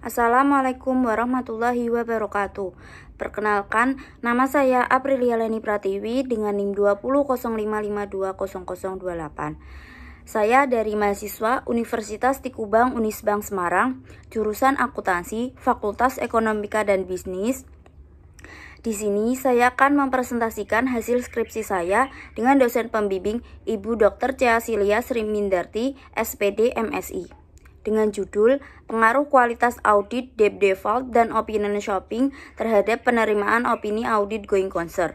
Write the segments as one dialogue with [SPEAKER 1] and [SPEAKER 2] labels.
[SPEAKER 1] Assalamualaikum warahmatullahi wabarakatuh. Perkenalkan, nama saya Aprilia Leni Pratiwi dengan NIM 20055200028. Saya dari mahasiswa Universitas Tikubang Unisbang Semarang, jurusan Akuntansi, Fakultas Ekonomika dan Bisnis, di sini saya akan mempresentasikan hasil skripsi saya dengan dosen pembimbing Ibu Dr. Cia Silia Srimindarti, SPD MSI dengan judul Pengaruh Kualitas Audit Debt Default dan Opinion Shopping terhadap penerimaan opini audit going concern.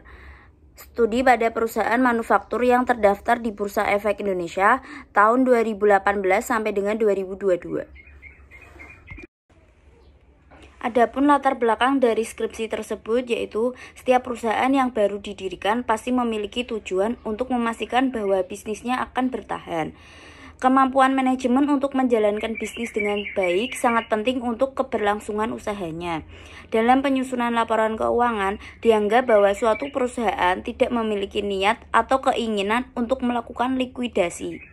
[SPEAKER 1] Studi pada perusahaan manufaktur yang terdaftar di Bursa Efek Indonesia tahun 2018 sampai dengan 2022. Adapun latar belakang dari skripsi tersebut yaitu setiap perusahaan yang baru didirikan pasti memiliki tujuan untuk memastikan bahwa bisnisnya akan bertahan. Kemampuan manajemen untuk menjalankan bisnis dengan baik sangat penting untuk keberlangsungan usahanya. Dalam penyusunan laporan keuangan, dianggap bahwa suatu perusahaan tidak memiliki niat atau keinginan untuk melakukan likuidasi,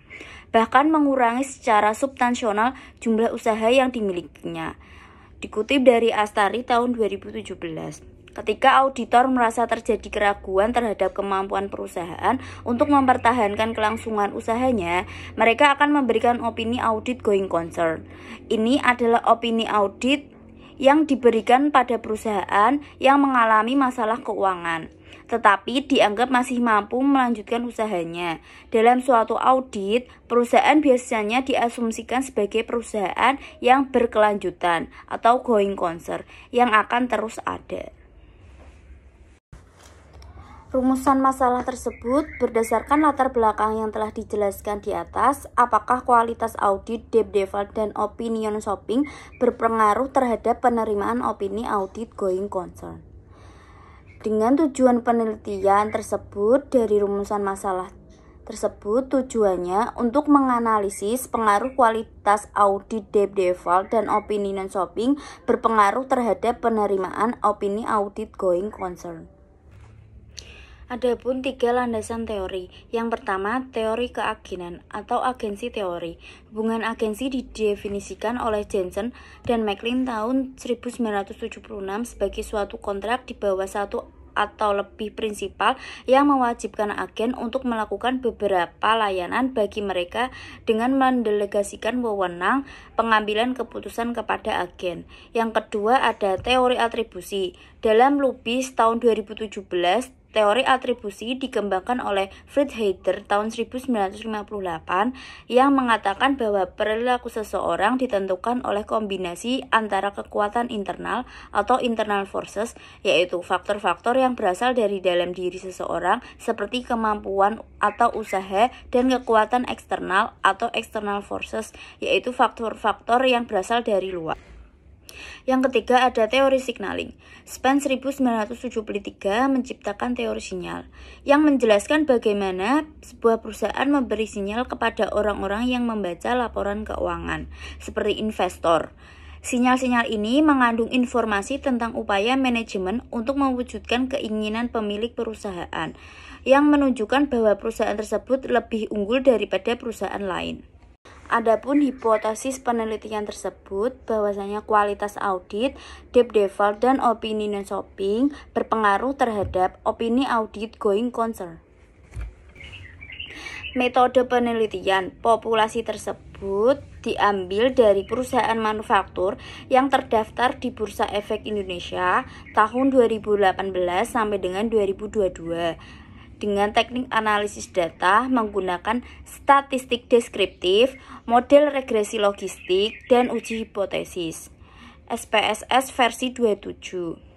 [SPEAKER 1] bahkan mengurangi secara substansional jumlah usaha yang dimilikinya. Dikutip dari Astari tahun 2017. Ketika auditor merasa terjadi keraguan terhadap kemampuan perusahaan untuk mempertahankan kelangsungan usahanya, mereka akan memberikan opini audit going concern. Ini adalah opini audit yang diberikan pada perusahaan yang mengalami masalah keuangan, tetapi dianggap masih mampu melanjutkan usahanya. Dalam suatu audit, perusahaan biasanya diasumsikan sebagai perusahaan yang berkelanjutan atau going concern yang akan terus ada. Rumusan masalah tersebut berdasarkan latar belakang yang telah dijelaskan di atas, apakah kualitas audit, deep debt dan opinion shopping berpengaruh terhadap penerimaan opini audit going concern. Dengan tujuan penelitian tersebut dari rumusan masalah tersebut tujuannya untuk menganalisis pengaruh kualitas audit debt default dan opinion shopping berpengaruh terhadap penerimaan opini audit going concern. Ada pun tiga landasan teori. Yang pertama, teori keagenan atau agensi teori. Hubungan agensi didefinisikan oleh Jensen dan McLean tahun 1976 sebagai suatu kontrak di bawah satu atau lebih prinsipal yang mewajibkan agen untuk melakukan beberapa layanan bagi mereka dengan mendelegasikan wewenang pengambilan keputusan kepada agen. Yang kedua ada teori atribusi. Dalam Lubis tahun 2017 Teori atribusi dikembangkan oleh Fred Heider tahun 1958 yang mengatakan bahwa perilaku seseorang ditentukan oleh kombinasi antara kekuatan internal atau internal forces yaitu faktor-faktor yang berasal dari dalam diri seseorang seperti kemampuan atau usaha dan kekuatan eksternal atau external forces yaitu faktor-faktor yang berasal dari luar. Yang ketiga ada teori signaling. Span 1973 menciptakan teori sinyal yang menjelaskan bagaimana sebuah perusahaan memberi sinyal kepada orang-orang yang membaca laporan keuangan seperti investor. Sinyal-sinyal ini mengandung informasi tentang upaya manajemen untuk mewujudkan keinginan pemilik perusahaan yang menunjukkan bahwa perusahaan tersebut lebih unggul daripada perusahaan lain. Adapun hipotesis penelitian tersebut bahwasanya kualitas audit, debt default, dan opini non shopping berpengaruh terhadap opini audit going concern. Metode penelitian populasi tersebut diambil dari perusahaan manufaktur yang terdaftar di Bursa Efek Indonesia tahun 2018 sampai dengan 2022 dengan teknik analisis data menggunakan statistik deskriptif, model regresi logistik, dan uji hipotesis. SPSS versi 27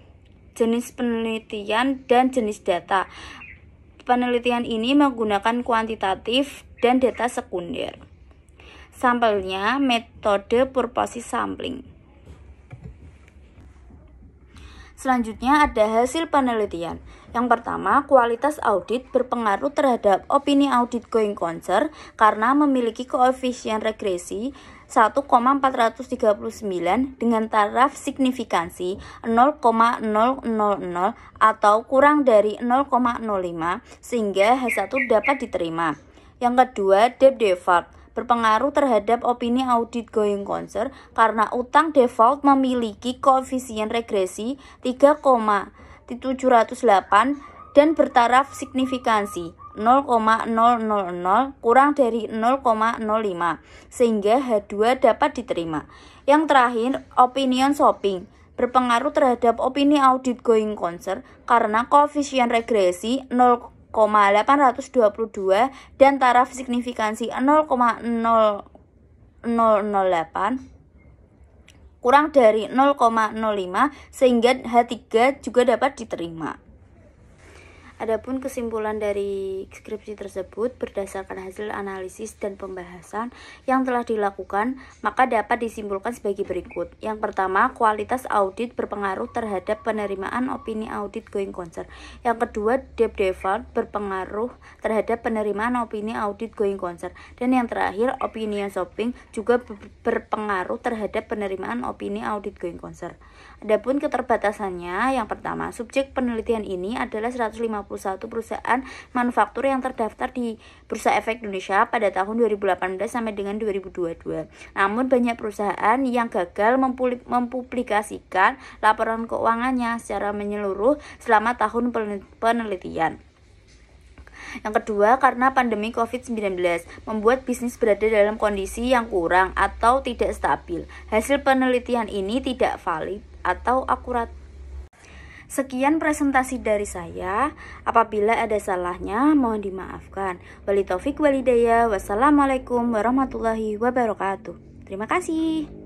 [SPEAKER 1] jenis penelitian dan jenis data penelitian ini menggunakan kuantitatif dan data sekunder sampelnya metode purposis sampling Selanjutnya ada hasil penelitian. Yang pertama, kualitas audit berpengaruh terhadap opini audit going concern karena memiliki koefisien regresi 1,439 dengan taraf signifikansi 0,000 atau kurang dari 0,05 sehingga H1 dapat diterima. Yang kedua, debt default berpengaruh terhadap opini audit going concern karena utang default memiliki koefisien regresi 3,708 dan bertaraf signifikansi 0,000 kurang dari 0,05 sehingga H2 dapat diterima. Yang terakhir, opinion shopping berpengaruh terhadap opini audit going concern karena koefisien regresi 0, 0,822 dan taraf signifikansi 0,008 kurang dari 0,05 sehingga H3 juga dapat diterima. Adapun kesimpulan dari skripsi tersebut berdasarkan hasil analisis dan pembahasan yang telah dilakukan, maka dapat disimpulkan sebagai berikut. Yang pertama, kualitas audit berpengaruh terhadap penerimaan opini audit going concern. Yang kedua, debt default berpengaruh terhadap penerimaan opini audit going concern. Dan yang terakhir, opinion shopping juga berpengaruh terhadap penerimaan opini audit going concern. Adapun keterbatasannya, yang pertama, subjek penelitian ini adalah 150 51 perusahaan manufaktur yang terdaftar di Bursa Efek Indonesia pada tahun 2018 sampai dengan 2022. Namun banyak perusahaan yang gagal mempublikasikan laporan keuangannya secara menyeluruh selama tahun penelitian. Yang kedua, karena pandemi COVID-19 membuat bisnis berada dalam kondisi yang kurang atau tidak stabil. Hasil penelitian ini tidak valid atau akurat Sekian presentasi dari saya. Apabila ada salahnya, mohon dimaafkan. Wali taufik walidaya. Wassalamualaikum warahmatullahi wabarakatuh. Terima kasih.